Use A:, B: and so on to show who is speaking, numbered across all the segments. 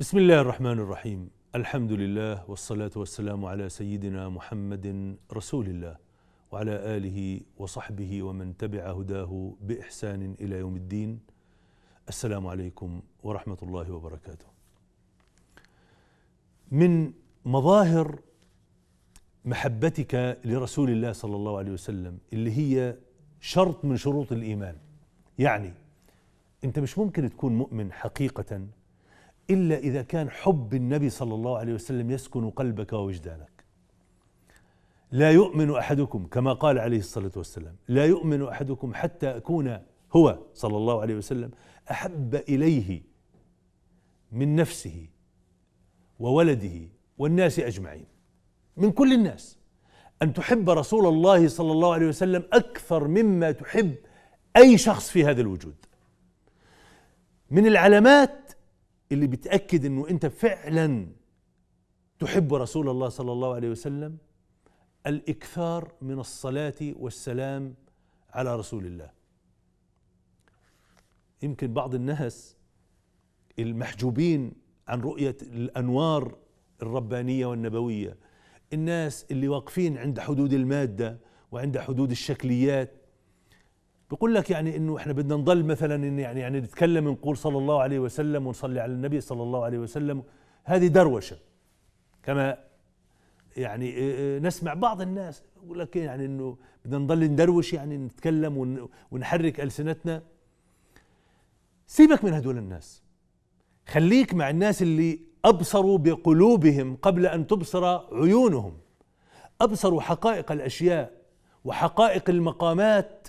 A: بسم الله الرحمن الرحيم الحمد لله والصلاة والسلام على سيدنا محمد رسول الله وعلى آله وصحبه ومن تبع هداه بإحسان إلى يوم الدين السلام عليكم ورحمة الله وبركاته من مظاهر محبتك لرسول الله صلى الله عليه وسلم اللي هي شرط من شروط الإيمان يعني أنت مش ممكن تكون مؤمن حقيقةً إلا إذا كان حب النبي صلى الله عليه وسلم يسكن قلبك ووجدانك لا يؤمن أحدكم كما قال عليه الصلاة والسلام لا يؤمن أحدكم حتى أكون هو صلى الله عليه وسلم أحب إليه من نفسه وولده والناس أجمعين من كل الناس أن تحب رسول الله صلى الله عليه وسلم أكثر مما تحب أي شخص في هذا الوجود من العلامات اللي بتاكد انه انت فعلا تحب رسول الله صلى الله عليه وسلم الاكثار من الصلاه والسلام على رسول الله يمكن بعض الناس المحجوبين عن رؤيه الانوار الربانيه والنبويه الناس اللي واقفين عند حدود الماده وعند حدود الشكليات بقول لك يعني انه احنا بدنا نضل مثلا إن يعني يعني نتكلم نقول صلى الله عليه وسلم ونصلي على النبي صلى الله عليه وسلم هذه دروشه كما يعني آه، آه، نسمع بعض الناس يقول لك يعني انه بدنا نضل ندروش يعني نتكلم ونحرك السنتنا سيبك من هدول الناس خليك مع الناس اللي ابصروا بقلوبهم قبل ان تبصر عيونهم ابصروا حقائق الاشياء وحقائق المقامات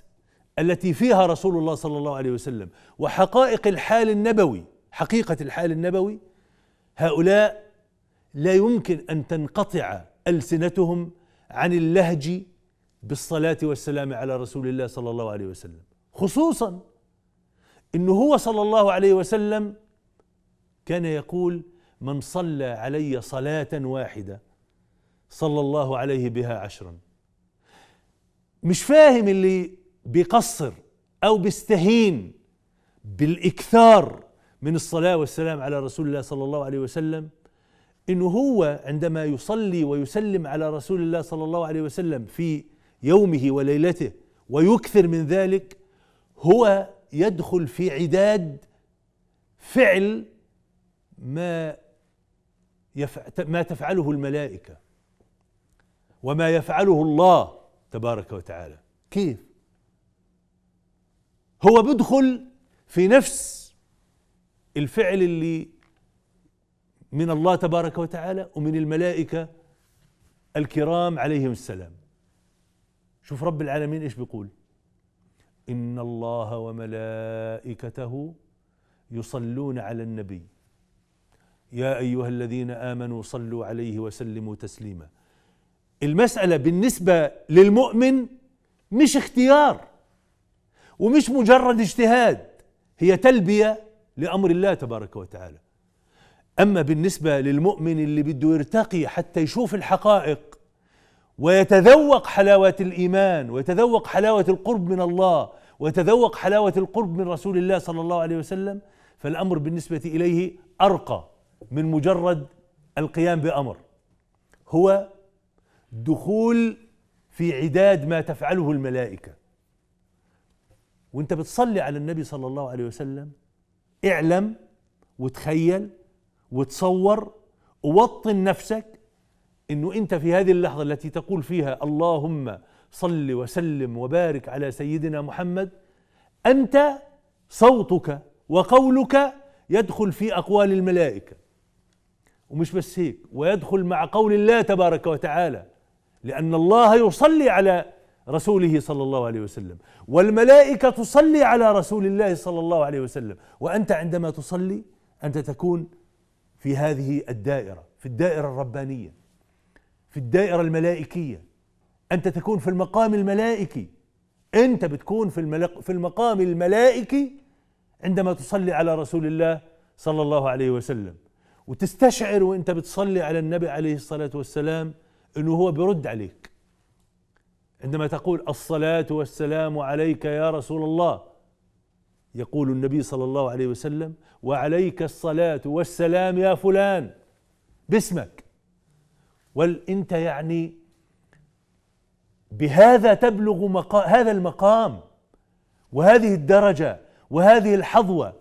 A: التي فيها رسول الله صلى الله عليه وسلم وحقائق الحال النبوي حقيقه الحال النبوي هؤلاء لا يمكن ان تنقطع السنتهم عن اللهج بالصلاه والسلام على رسول الله صلى الله عليه وسلم خصوصا انه هو صلى الله عليه وسلم كان يقول من صلى علي صلاه واحده صلى الله عليه بها عشرا مش فاهم اللي بيقصر او بيستهين بالاكثار من الصلاه والسلام على رسول الله صلى الله عليه وسلم انه هو عندما يصلي ويسلم على رسول الله صلى الله عليه وسلم في يومه وليلته ويكثر من ذلك هو يدخل في عداد فعل ما ما تفعله الملائكه وما يفعله الله تبارك وتعالى كيف هو بيدخل في نفس الفعل اللي من الله تبارك وتعالى ومن الملائكة الكرام عليهم السلام شوف رب العالمين ايش بيقول إن الله وملائكته يصلون على النبي يا أيها الذين آمنوا صلوا عليه وسلموا تسليما المسألة بالنسبة للمؤمن مش اختيار ومش مجرد اجتهاد هي تلبيه لامر الله تبارك وتعالى اما بالنسبه للمؤمن اللي بده يرتقي حتى يشوف الحقائق ويتذوق حلاوه الايمان ويتذوق حلاوه القرب من الله ويتذوق حلاوه القرب من رسول الله صلى الله عليه وسلم فالامر بالنسبه اليه ارقى من مجرد القيام بامر هو دخول في عداد ما تفعله الملائكه وانت بتصلي على النبي صلى الله عليه وسلم اعلم وتخيل وتصور ووطن نفسك انه انت في هذه اللحظه التي تقول فيها اللهم صل وسلم وبارك على سيدنا محمد انت صوتك وقولك يدخل في اقوال الملائكه ومش بس هيك ويدخل مع قول الله تبارك وتعالى لان الله يصلي على رسوله صلى الله عليه وسلم والملائكة تصلي على رسول الله صلى الله عليه وسلم وأنت عندما تصلي أنت تكون في هذه الدائرة في الدائرة الربانية في الدائرة الملائكية أنت تكون في المقام الملائكي أنت بتكون في, الملق في المقام الملائكي عندما تصلي على رسول الله صلى الله عليه وسلم وتستشعر وانت بتصلي على النبي عليه الصلاة والسلام انه هو بيرد عليك عندما تقول الصلاة والسلام عليك يا رسول الله يقول النبي صلى الله عليه وسلم وعليك الصلاة والسلام يا فلان باسمك والانت يعني بهذا تبلغ مقا هذا المقام وهذه الدرجة وهذه الحظوة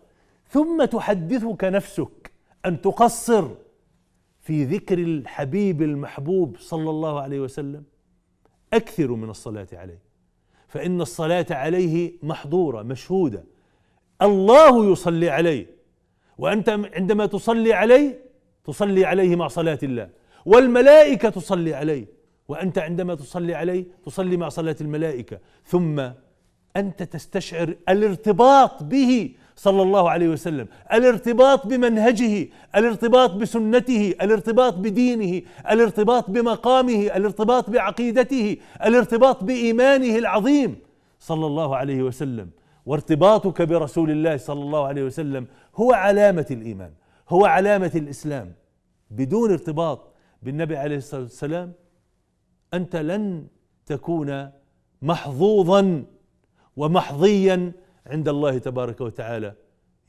A: ثم تحدثك نفسك أن تقصر في ذكر الحبيب المحبوب صلى الله عليه وسلم أكثروا من الصلاة عليه فإن الصلاة عليه محظورة مشهودة الله يصلي عليه وأنت عندما تصلي عليه تصلي عليه مع صلاة الله والملائكة تصلي عليه وأنت عندما تصلي عليه تصلي مع صلاة الملائكة ثم أنت تستشعر الارتباط به صلى الله عليه وسلم الارتباط بمنهجه الارتباط بسنته الارتباط بدينه الارتباط بمقامه الارتباط بعقيدته الارتباط بايمانه العظيم صلى الله عليه وسلم وارتباطك برسول الله صلى الله عليه وسلم هو علامه الايمان هو علامه الاسلام بدون ارتباط بالنبي عليه الصلاه والسلام انت لن تكون محظوظا ومحظيا عند الله تبارك وتعالى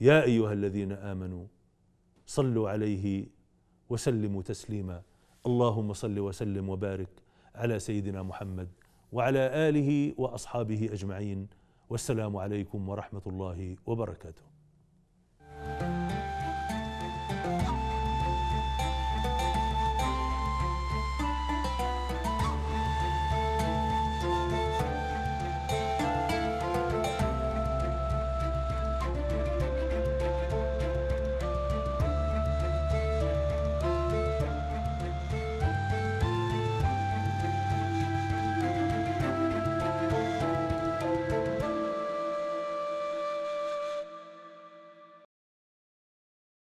A: يا ايها الذين امنوا صلوا عليه وسلموا تسليما اللهم صل وسلم وبارك على سيدنا محمد وعلى اله واصحابه اجمعين والسلام عليكم ورحمه الله وبركاته